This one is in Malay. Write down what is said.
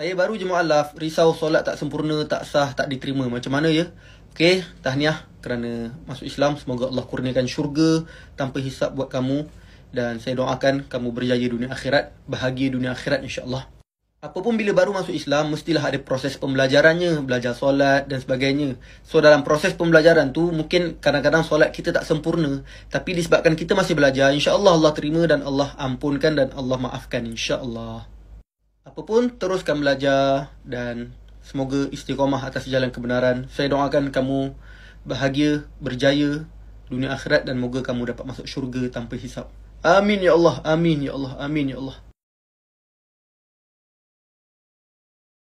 Saya baru je mu'alaf, risau solat tak sempurna, tak sah, tak diterima. Macam mana ya? Okey, tahniah kerana masuk Islam. Semoga Allah kurniakan syurga tanpa hisap buat kamu. Dan saya doakan kamu berjaya dunia akhirat, bahagia dunia akhirat insyaAllah. Apapun bila baru masuk Islam, mestilah ada proses pembelajarannya, belajar solat dan sebagainya. So dalam proses pembelajaran tu, mungkin kadang-kadang solat kita tak sempurna. Tapi disebabkan kita masih belajar, insyaAllah Allah terima dan Allah ampunkan dan Allah maafkan insyaAllah. Allah. Apapun, teruskan belajar dan semoga istiqamah atas jalan kebenaran. Saya doakan kamu bahagia, berjaya dunia akhirat dan moga kamu dapat masuk syurga tanpa hisap. Amin ya Allah, amin ya Allah, amin ya Allah.